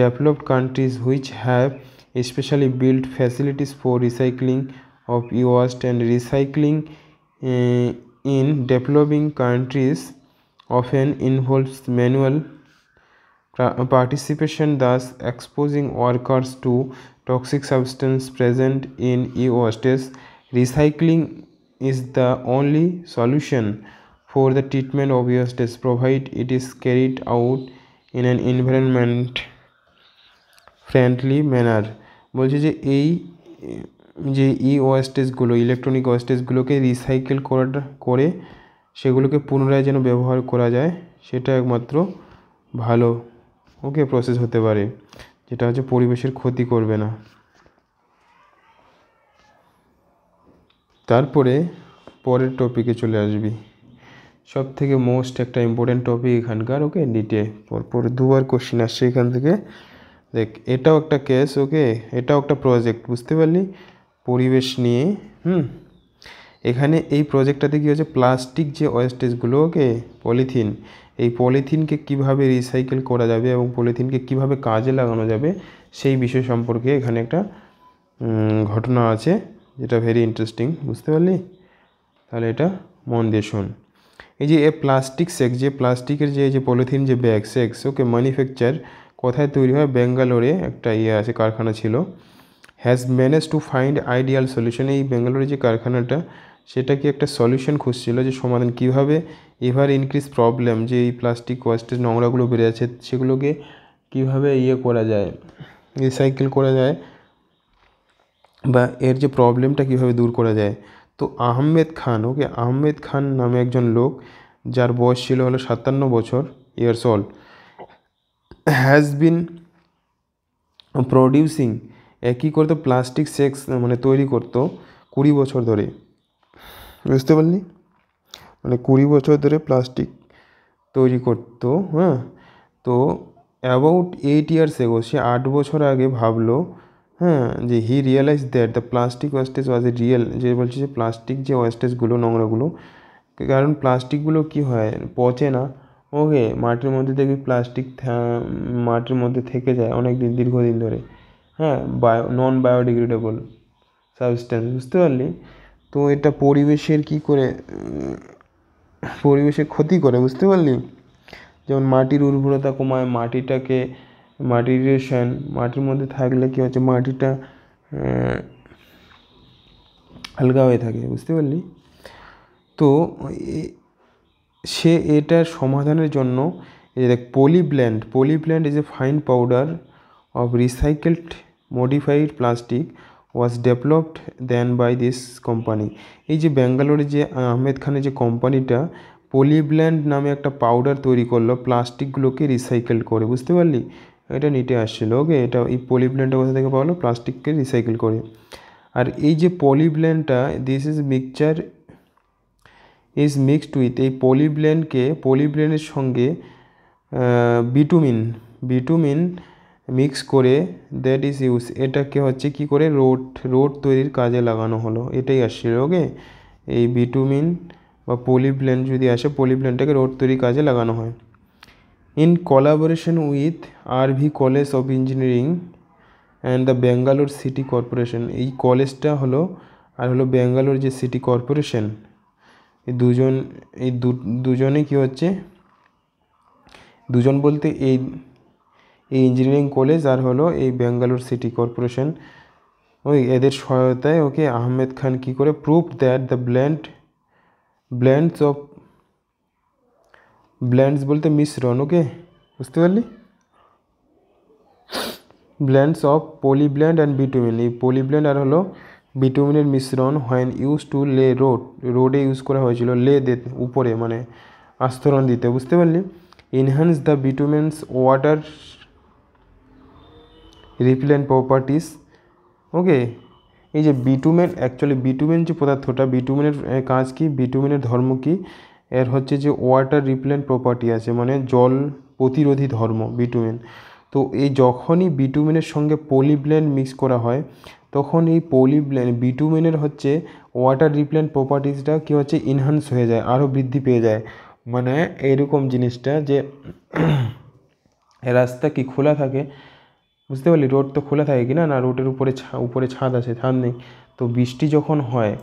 developed countries which have specially build facilities for recycling of e waste and recycling in developing countries often involves manual participation thus exposing workers to toxic substance present in e recycling is the the solution For the treatment of your stress provide it is carried out in an environment friendly manner বলছে যে এই যে ই ওয়েস্টেজগুলো electronic ওয়েস্টেজগুলোকে recycle করাটা করে সেগুলোকে পুনরায় যেন ব্যবহার করা যায় সেটা একমাত্র ভালো ওকে প্রসেস হতে পারে যেটা হচ্ছে পরিবেশের ক্ষতি করবে না তারপরে পরের টপিকে চলে আসবি সব থেকে মোস্ট একটা ইম্পর্টেন্ট টপিক এখানকার ওকে নিটে পরপর দুবার কোশ্চিন আসছে এখান থেকে দেখ এটাও একটা কেস ওকে এটাও একটা প্রজেক্ট বুঝতে পারলি পরিবেশ নিয়ে হুম এখানে এই প্রজেক্টটাতে কী হচ্ছে প্লাস্টিক যে ওয়েস্টেজগুলো ওকে পলিথিন এই পলিথিনকে কিভাবে রিসাইকেল করা যাবে এবং পলিথিনকে কিভাবে কাজে লাগানো যাবে সেই বিষয় সম্পর্কে এখানে একটা ঘটনা আছে যেটা ভেরি ইন্টারেস্টিং বুঝতে পারলি তাহলে এটা মন দিয়ে শোন এই যে এ প্লাস্টিক সেক যে প্লাস্টিকের যে এই যে পলিথিন যে ব্যাগ সেক্স ওকে ম্যানুফ্যাকচার কোথায় তৈরি হয় বেঙ্গালোরে একটা ইয়ে আছে কারখানা ছিল has manage to find ideal solution এই বেঙ্গালোরে যে কারখানাটা সেটা কি একটা সলিউশন খুঁজছিল যে সমাধান কিভাবে এভার ইনক্রিজ প্রবলেম যে এই প্লাস্টিক ওয়েস্টের নোংরাগুলো বেড়ে যাচ্ছে সেগুলোকে কিভাবে ইয়ে করা যায় রিসাইকেল করা যায় বা এর যে প্রবলেমটা কিভাবে দূর করা যায় তো আহমেদ খান ওকে আহমেদ খান নামে একজন লোক যার বয়স ছিল হলো সাতান্ন বছর years old has been producing কী করতো প্লাস্টিক সেক্স মানে তৈরি করতো কুড়ি বছর ধরে বুঝতে পারলি মানে কুড়ি বছর ধরে প্লাস্টিক তৈরি করতো হ্যাঁ তো অ্যাবাউট এইট ইয়ার্স এগো সে আট বছর আগে ভাবলো হ্যাঁ যে he realise that the plastic wastage was a real যে বলছে যে প্লাস্টিক যে ওয়েস্টেজগুলো নোংরাগুলো কারণ প্লাস্টিকগুলো কি হয় পচে না ওকে মাটির মধ্যে দেখবি প্লাস্টিক মাটির মধ্যে থেকে যায় অনেক দিন দীর্ঘদিন ধরে হ্যাঁ বায়ো নন বায়োডিগ্রেডেবল সাবস্ট্যান্স বুঝতে পারলি তো এটা পরিবেশের কি করে পরিবেশের ক্ষতি করে বুঝতে পারলি যেমন মাটির উর্বরতা কমায় মাটিটাকে মাটির মাটির মধ্যে থাকলে কী হচ্ছে মাটিটা হালকা হয়ে থাকে বুঝতে পারলি তো সে এটার সমাধানের জন্য দেখ polyblend polyblend is a fine powder of recycled modified plastic was developed then by this company এই যে ব্যাঙ্গালোরে যে আহমেদ খানের যে কোম্পানিটা পলিব্ল্যান্ড নামে একটা পাউডার তৈরি করলো প্লাস্টিকগুলোকে রিসাইকেল করে বুঝতে পারলি এটা নিতে আসছিলো ওকে এটা এই পলিপ্ল্যানটা কোথা থেকে পাওয়া প্লাস্টিককে রিসাইকেল করে আর এই যে পলিপ্ল্যানটা this is mixture is mixed with এই পলিব্লেনকে পলিব্লেনের সঙ্গে বিটুমিন বিটুমিন মিক্স করে দ্যাট ইজ ইউজ এটাকে হচ্ছে কি করে রোড রোড তৈরির কাজে লাগানো হলো এটাই আসছিল ওকে এই বিটুমিন বা পলিব্লেন যদি আসে পলিব্লেনটাকে রোড তৈরির কাজে লাগানো হয় in collaboration with RV College of Engineering and the Bangalore city corporation এই কলেজটা হলো আর হলো ব্যাঙ্গালোর যে সিটি কর্পোরেশন এই দুজন এই দুজনে কি হচ্ছে দুজন বলতে এই এই ইঞ্জিনিয়ারিং কলেজ আর হলো এই ব্যাঙ্গালোর সিটি কর্পোরেশন ওই এদের সহায়তায় ওকে আহমেদ খান কি করে proof that the blend blends of blends বলতে মিশ্রণ ওকে বুঝতে পারলি blends of polyblend and bitumen এই পলিব্ল্যান্ড আর হলো বিটুমিনের মিশ্রণ when use to lay road রোডে ইউজ করা হয়েছিল লে দে উপরে মানে আস্তরণ দিতে বুঝতে পারলি enhance the bitumen's water repellent properties okay এই যে বিটুমেন অ্যাকচুয়ালি বিটুমেন যে পদার্থটা বিটুমেনের কাজ কি বিটুমেনের ধর্ম কি এর হচ্ছে যে ওয়াটার রিপ্লেন্ট প্রপার্টি আছে মানে জল প্রতিরোধী ধর্ম বিটুমিন তো এই যখনই বিটুমিনের সঙ্গে পলিব্লেন্ড মিক্স করা হয় তখন এই পলিব্লেন বিটুমিনের হচ্ছে ওয়াটার রিপ্লেন্ট প্রপার্টিসটা কী হচ্ছে ইনহান্স হয়ে যায় আরও বৃদ্ধি পেয়ে যায় মানে এরকম জিনিসটা যে রাস্তা কি খোলা থাকে বুঝতে পারলি রোড তো খোলা থাকে কি না না রোডের উপরে উপরে ছাদ আছে ছাদ নেই তো বৃষ্টি যখন হয়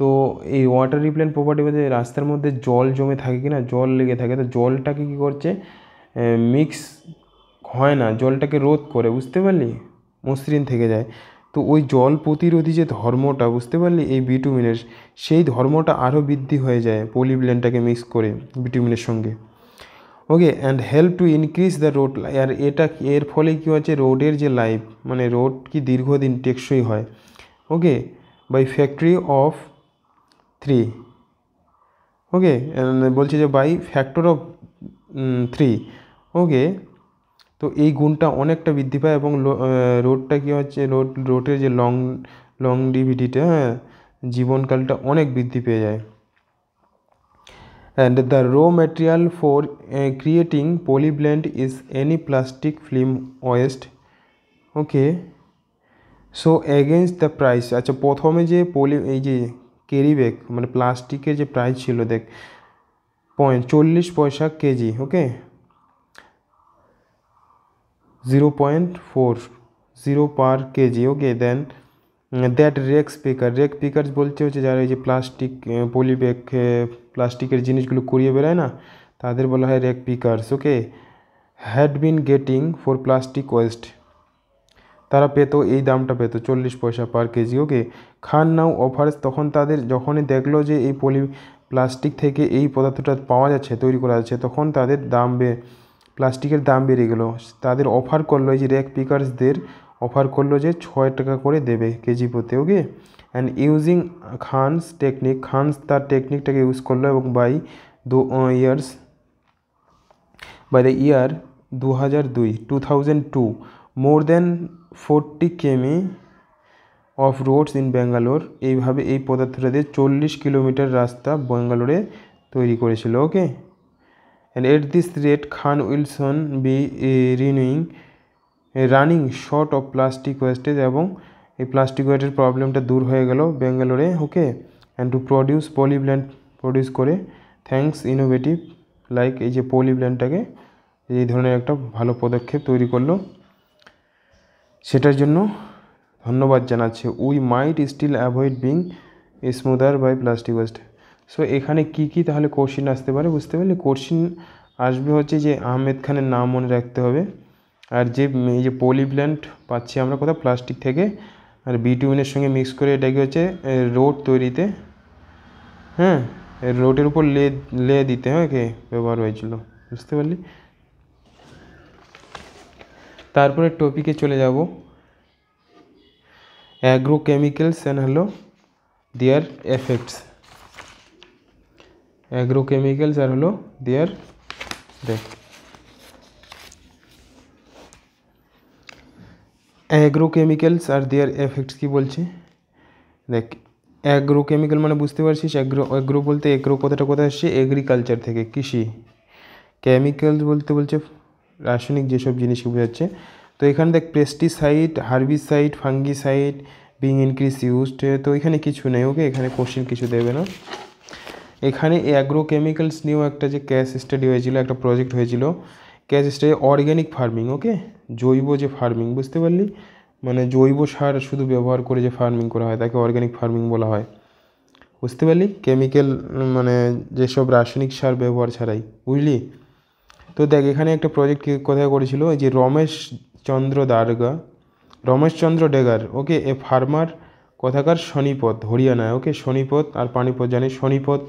তো এই ওয়াটার রিপ্লেন্ট প্রপার্টি বলতে রাস্তার মধ্যে জল জমে থাকে কি না জল লেগে থাকে তো জলটাকে কী করছে মিক্স হয় না জলটাকে রোধ করে বুঝতে পারলি মসৃণ থেকে যায় তো ওই জল প্রতিরোধী যে ধর্মটা বুঝতে পারলি এই বিটুমিনের সেই ধর্মটা আরও বৃদ্ধি হয়ে যায় পলিব্লেনটাকে মিক্স করে বিটুমিনের সঙ্গে okay and help to increase the road আর এটা এর ফলে কী হচ্ছে রোডের যে লাইফ মানে রোড কি দীর্ঘদিন টেকসই হয় okay by factory of three okay বলছে যে by factor of three okay তো এই গুণটা অনেকটা বৃদ্ধি পায় এবং রোডটা কী হচ্ছে রোড রোডের যে লং লং ডিভিডিটা হ্যাঁ জীবনকালটা অনেক বৃদ্ধি পেয়ে যায় and the raw material for creating uh, creating polyblend is any plastic film waste okay so against the price আচ্ছা প্রথমে যে পলি এই যে ক্যারি ব্যাগ মানে প্লাস্টিকের যে প্রাইস ছিল দেখ পয়েন্ট চল্লিশ paisa kg okay zero point four zero per kg okay then that rag picker rag picker বলতে হচ্ছে যারা এই যে প্লাস্টিক পলিব্যাগ প্লাস্টিকের জিনিসগুলো কুড়িয়ে বেড়ায় না তাদের বলা হয় rag pickers okay had been getting for plastic waste তারা পেতো এই দামটা পেতো চল্লিশ পয়সা পার কেজি ওকে খান নাও অফার্স তখন তাদের যখনই দেখলো যে এই পলি প্লাস্টিক থেকে এই পদার্থটা পাওয়া যাচ্ছে তৈরি করা যাচ্ছে তখন তাদের দাম বে প্লাস্টিকের দাম বেড়ে গেলো তাদের অফার করলো যে র্যাক পিকার্সদের অফার করলো যে ছয় টাকা করে দেবে কেজি প্রতি okay and using Khan's technique Khan's তার টেকনিকটাকে ইউজ করলো এবং বাই দু ইয়ার্স বাই দ্য ইয়ার দু হাজার দুই two thousand two more than forty km of roads in Bangalore এইভাবে এই পদার্থটা দিয়ে চল্লিশ কিলোমিটার রাস্তা ব্যাঙ্গালোরে তৈরি করেছিল okay and at this rate Khan will soon be renewing running short of plastic wastage এবং এই প্লাস্টিক ওয়েটের প্রবলেমটা দূর হয়ে গেল ব্যাঙ্গালোরে okay and to produce polyblend produce করে থ্যাংকস ইনোভেটিভ লাইক এই যে পলিব্ল্যান্ডটাকে এই ধরনের একটা ভালো পদক্ষেপ তৈরি করলো সেটার জন্য ধন্যবাদ জানাচ্ছে we might still avoid being smoother by plastic waste so এখানে কি কি তাহলে কোশ্চিন আসতে পারে বুঝতে পারলে কোশ্চিন আসবে হচ্ছে যে আহমেদ খানের নাম মনে রাখতে হবে আর যে এই যে পলিপ্ল্যান্ট পাচ্ছি আমরা কোথাও প্লাস্টিক থেকে আর বিটুমিনের সঙ্গে মিক্স করে এটাকে হচ্ছে রোড তৈরিতে হ্যাঁ রোডের উপর লে লে দিতে হ্যাঁ কে ব্যবহার হয়েছিল বুঝতে পারলি তারপরে টপিকে চলে যাব agrochemicals and hello their effects agrochemicals are hello their they agrochemicals আর দেয়ার এফেক্টস কী বলছে দেখ অ্যাগ্রোকেমিক্যাল মানে বুঝতে পারছিস অ্যাগ্রো অ্যাগ্রো বলতে এগ্রো কথাটা কোথায় আসছে এগ্রিকালচার থেকে কৃষি কেমিক্যালস বলতে বলছে রাসায়নিক যেসব জিনিস বোঝাচ্ছে তো এখানে দেখ pesticide herbicide fungicide being increase used তো এখানে কিছু নেই ওকে এখানে কোশ্চেন কিছু দেবে না এখানে অ্যাগ্রোকেমিক্যালস নিয়েও একটা যে ক্যাশ স্টাডি হয়েছিল একটা প্রজেক্ট হয়েছিল case study organic farming okay জৈব যে ফার্মিং বুঝতে পারলি মানে জৈব সার শুধু ব্যবহার করে যে ফার্মিং করা হয় তাকে অর্গ্যানিক ফার্মিং বলা হয় বুঝতে পারলি কেমিক্যাল মানে যেসব রাসায়নিক সার ব্যবহার ছাড়াই বুঝলি তো দেখ এখানে একটা প্রজেক্ট কোথায় করেছিল যে রমেশ চন্দ্র দারগা Rameshchandra Dagar okay a farmer কথাকার শনিপথ হরিয়ানায় ওকে শনিপথ আর পানিপথ জানি Sonipat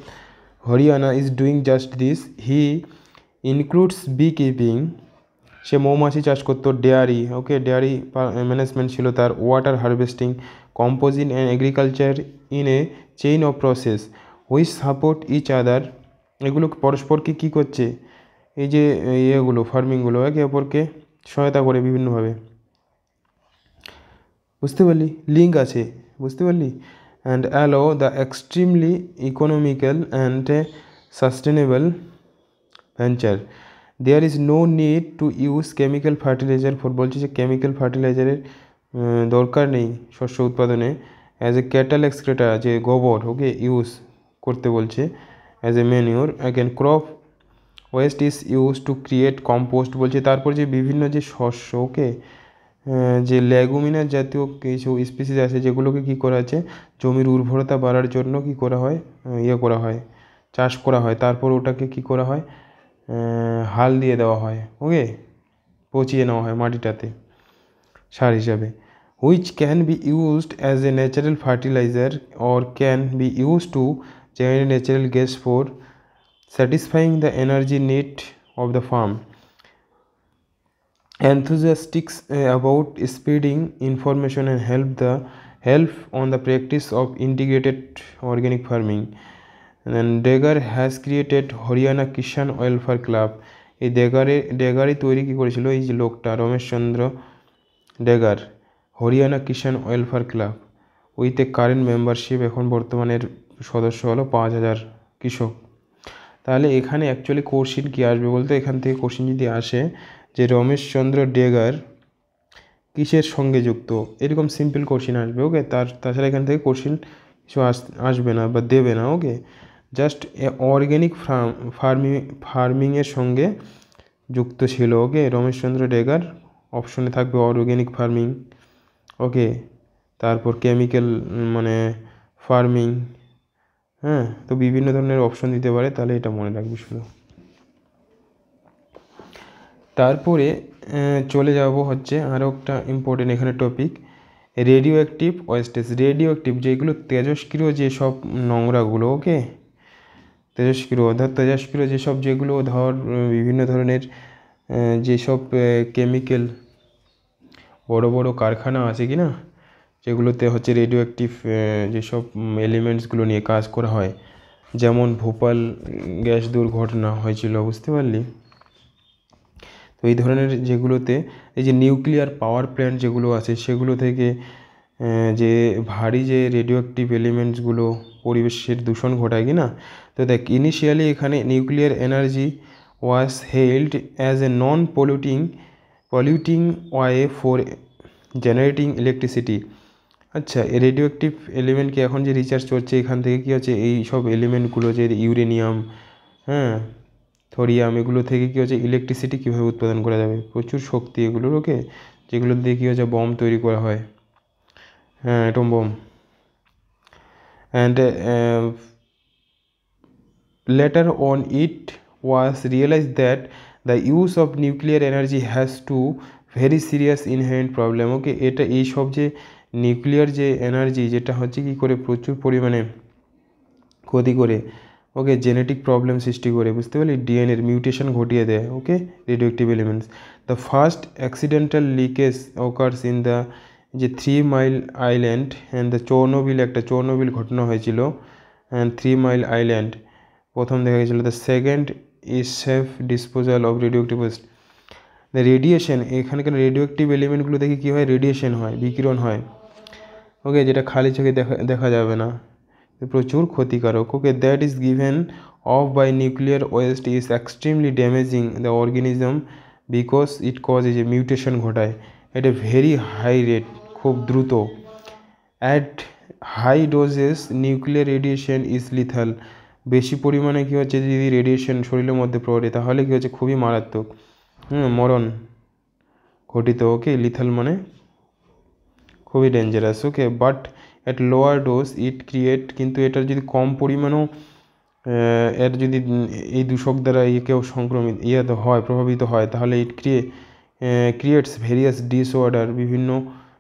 Haryana is doing just this he includes bee keeping সে মৌমাছি চাষ করতো ডেয়ারি ওকে ডেয়ারি ম্যানেজমেন্ট ছিল তার water harvesting composting and agriculture in a chain of process which support each other এগুলো পরস্পরকে কী করছে এই যে ইয়েগুলো ফার্মিংগুলো একে অপরকে সহায়তা করে বিভিন্নভাবে বুঝতে পারলি লিঙ্ক আছে বুঝতে পারলি and allow the extremely economical and sustainable venture there is no need to use chemical fertiliser for বলছে যে কেমিক্যাল ফার্টিলাইজারের দরকার নেই শস্য উৎপাদনে অ্যাজ এ ক্যাটাল এক্সক্রেটা যে গোবর ওকে ইউজ করতে বলছে as a manure again crop waste is use to create compost বলছে তারপর যে বিভিন্ন যে শস্য ওকে যে ল্যাগুমিনার জাতীয় কিছু স্পিসিস আছে যেগুলোকে কী করা আছে জমির উর্বরতা বাড়ার জন্য কি করা হয় ইয়ে করা হয় চাষ করা হয় তারপর ওটাকে কি করা হয় হাল দিয়ে দেওয়া হয় ওকে পচিয়ে নেওয়া হয় মাটিটাতে সার হিসাবে which can be used as a natural fertiliser or can be use to generate natural gas for satisfying the energy need of the farm. Enthusiastic about spreading information and help the help on the practice of integrated organic farming. And then Degar has created Haryana Kishan Welfare Club. এই ডেগারে ডেগারই তৈরি কী করেছিল এই যে লোকটা Rameshchandra Dagar Haryana Kisan welfare club with a current membership এখন বর্তমানের সদস্য হলো পাঁচ হাজার কৃষক তাহলে এখানে অ্যাকচুয়ালি কোশ্চিন কী আসবে বলতে এখান থেকে কোশ্চিন যদি আসে যে রমেশচন্দ্র ডেগার কিসের সঙ্গে যুক্ত এরকম সিম্পল কোশ্চিন আসবে ওকে তার তাছাড়া এখান থেকে কোশ্চিন কিছু আসবে না বা দেবে না okay just organic farm farming ফার্মিংয়ের সঙ্গে যুক্ত ছিল ওকে রমেশচন্দ্র ডেগার অপশনে থাকবে অর্গ্যানিক ফার্মিং ওকে তারপর কেমিক্যাল মানে ফার্মিং হ্যাঁ তো বিভিন্ন ধরনের অপশন দিতে পারে তাহলে এটা মনে রাখবে শুধু তারপরে চলে যাব হচ্ছে আরও একটা ইম্পর্টেন্ট এখানে topic radio active wastage radio active যেগুলো তেজস্ক্রিয় যেসব নোংরাগুলো ওকে তেজস্ক্রিয় অর্থাৎ তেজস্ক্রিয় যেসব যেগুলো ধর বিভিন্ন ধরনের যেসব কেমিক্যাল বড় বড় কারখানা আছে কি না যেগুলোতে হচ্ছে রেডিও অ্যাক্টিভ যেসব এলিমেন্টসগুলো নিয়ে কাজ করা হয় যেমন ভোপাল গ্যাস দুর্ঘটনা হয়েছিল বুঝতে পারলি তো এই ধরনের যেগুলোতে এই যে নিউক্লিয়ার পাওয়ার প্ল্যান্ট যেগুলো আছে সেগুলো থেকে যে ভারী যে রেডিও অ্যাক্টিভ এলিমেন্টসগুলো পরিবেশের দূষণ ঘটায় কি না তো দেখ ইনিশিয়ালি এখানে nuclear energy was held as a non polluting polluting way for generating electricity আচ্ছা রেডিও অ্যাক্টিভ কি এখন যে রিচার্জ চলছে এখান থেকে কী হচ্ছে এই সব এলিমেন্টগুলো যে ইউরেনিয়াম হ্যাঁ থোরিয়াম এগুলো থেকে কী হচ্ছে ইলেকট্রিসিটি কীভাবে উৎপাদন করা যাবে প্রচুর শক্তি এগুলোর ওকে যেগুলো দিয়ে কী হচ্ছে বম তৈরি করা হয় হ্যাঁ atom bomb and later on it was realise that the use of nuclear energy has to very serious inherent problem okay এটা এই সব যে নিউক্লিয়ার যে এনার্জি যেটা হচ্ছে কি করে প্রচুর পরিমাণে ক্ষতি করে ওকে জেনেটিক প্রবলেম সৃষ্টি করে বুঝতে পারলি ডিএনএর মিউটেশন ঘটিয়ে দেয় okay radioactive elements the first accidental leakage occurs in the যে three mile island and the Chernobyl একটা চৌর্ণবিল ঘটনা হয়েছিল অ্যান্ড থ্রি মাইল আইল্যান্ড প্রথম দেখা গেছিলো the second is safe disposal of radioactive waste the radiation এখানকার radioactive এলিমেন্টগুলো দেখে কী হয় রেডিয়েশন হয় বিকিরণ হয় ওকে যেটা খালি চোখে দেখা দেখা যাবে না প্রচুর ক্ষতিকারক okay that is given off by nuclear waste is extremely damaging the organism because it causes a mutation ঘটায় at a very high rate খুব দ্রুত at high doses nuclear radiation is lethal বেশি পরিমাণে কী হচ্ছে যদি radiation শরীরের মধ্যে পড়ে তাহলে কী হচ্ছে খুবই মারাত্মক মরণ ঘটিত ওকে লিথাল মানে খুবই dangerous okay but at lower dose it create কিন্তু এটার যদি কম পরিমাণেও এর যদি এই দূষক দ্বারা ইয়ে কেউ সংক্রমিত ইয়ে হয় প্রভাবিত হয় তাহলে it create creates various disorder বিভিন্ন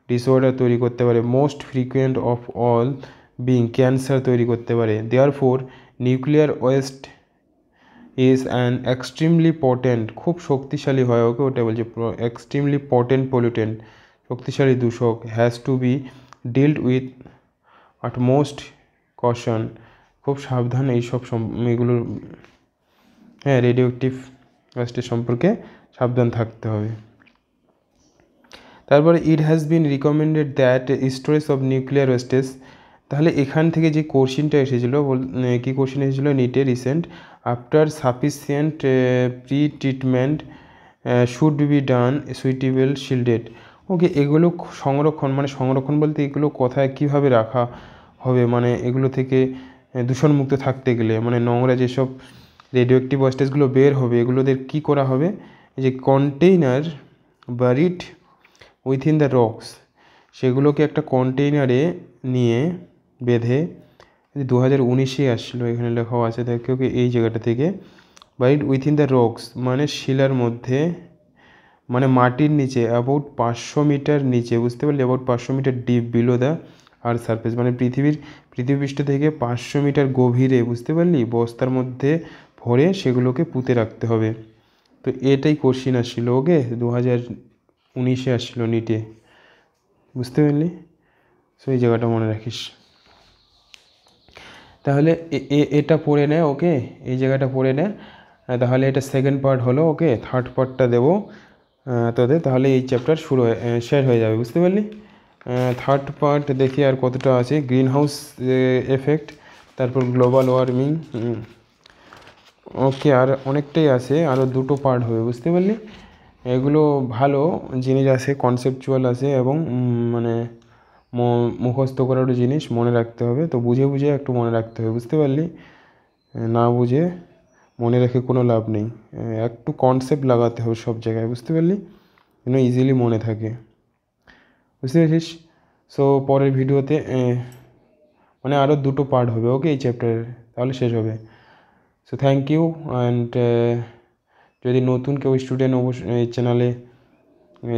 ডিসঅর্ডার তৈরি করতে পারে most frequent of all being cancer তৈরি করতে পারে therefore nuclear waste is an extremely potent খুব শক্তিশালী হয় ওকে ওটা বলছে এক্সট্রিমলি পটেন্ট পলিউটেন্ট শক্তিশালী দূষক has to be dealt with utmost caution খুব সাবধান এইসব এগুলো হ্যাঁ রেডিও অ্যাক্টিভ ওয়েস্টের সম্পর্কে সাবধান থাকতে হবে তারপরে it has been recommended that storage of nuclear wastage তাহলে এখান থেকে যে কোশ্চিনটা এসেছিলো কী কোশ্চিন এসেছিলো নিটে recent after sufficient pre treatment should be done suitable shielded okay এগুলো সংরক্ষণ মানে সংরক্ষণ বলতে এগুলো কোথায় কীভাবে রাখা হবে মানে এগুলো থেকে দূষণমুক্ত থাকতে গেলে মানে নোংরা যেসব রেডিও অ্যাক্টিভ ওয়েস্টেজগুলো বের হবে এগুলোদের কি করা হবে যে container buried within the rocks সেগুলোকে একটা কন্টেইনারে নিয়ে বেঁধে দু হাজার উনিশে আসলো এখানে লেখাও আছে দেখো এই জায়গাটা থেকে বারিড উইথিন দ্য রক্স মানে শিলার মধ্যে মানে মাটির নিচে অ্যাবাউট পাঁচশো মিটার নিচে বুঝতে পারলি অ্যাবাউট পাঁচশো মিটার ডিপ বিলো দ্য আর সারফেস মানে পৃথিবীর পৃথিবীপৃষ্ঠ থেকে পাঁচশো মিটার গভীরে বুঝতে পারলি বস্তার মধ্যে ভরে সেগুলোকে পুঁতে রাখতে হবে তো এটাই কোশ্চিন আসছিল ওকে দু হাজার উনিশে আসছিলো নিটে বুঝতে পারলি সো এই জায়গাটা মনে রাখিস তাহলে এটা পড়ে নেয় ওকে এই জায়গাটা পড়ে নেয় তাহলে এটা সেকেন্ড পার্ট হলো ওকে থার্ড পার্টটা দেবো তোদের তাহলে এই চ্যাপ্টার শুরু হয়ে শেষ হয়ে যাবে বুঝতে পারলি থার্ড পার্ট দেখি আর কতটা আছে গ্রিন হাউস এফেক্ট তারপর গ্লোবাল ওয়ার্মিং ওকে আর অনেকটাই আছে আরও দুটো পার্ট হবে বুঝতে পারলি এগুলো ভালো জিনিস আছে কনসেপচুয়াল আছে এবং মানে মুখস্থ করারও জিনিস মনে রাখতে হবে তো বুঝে বুঝে একটু মনে রাখতে হবে বুঝতে পারলি না বুঝে মনে রেখে কোনো লাভ নেই একটু কনসেপ্ট লাগাতে হবে সব জায়গায় বুঝতে পারলি যেন ইজিলি মনে থাকে বুঝতে পেরেছিস সো পরের ভিডিওতে মানে আরও দুটো পার্ট হবে ওকে এই চ্যাপ্টারের তাহলে শেষ হবে সো থ্যাংক ইউ অ্যান্ড যদি নতুন কেউ স্টুডেন্ট অবশ্যই এই চ্যানেলে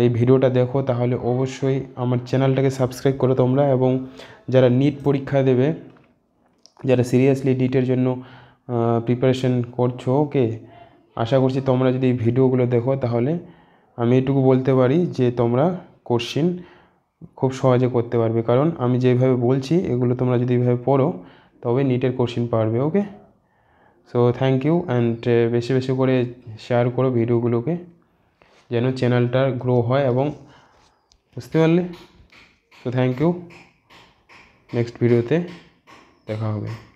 এই ভিডিওটা দেখো তাহলে অবশ্যই আমার চ্যানেলটাকে সাবস্ক্রাইব করো তোমরা এবং যারা নিট পরীক্ষা দেবে যারা সিরিয়াসলি নিটের জন্য প্রিপারেশন করছো ওকে আশা করছি তোমরা যদি ভিডিওগুলো দেখো তাহলে আমি এটুকু বলতে পারি যে তোমরা কোশ্চিন খুব সহজে করতে পারবে কারণ আমি যেভাবে বলছি এগুলো তোমরা যদি এভাবে পড়ো তবে নিটের কোশ্চিন পারবে okay so thank you and বেশি বেশি করে শেয়ার করো ভিডিওগুলোকে যেন চ্যানেলটা গ্রো হয় এবং বুঝতে পারলে তো থ্যাংক ইউ নেক্সট ভিডিওতে দেখা হবে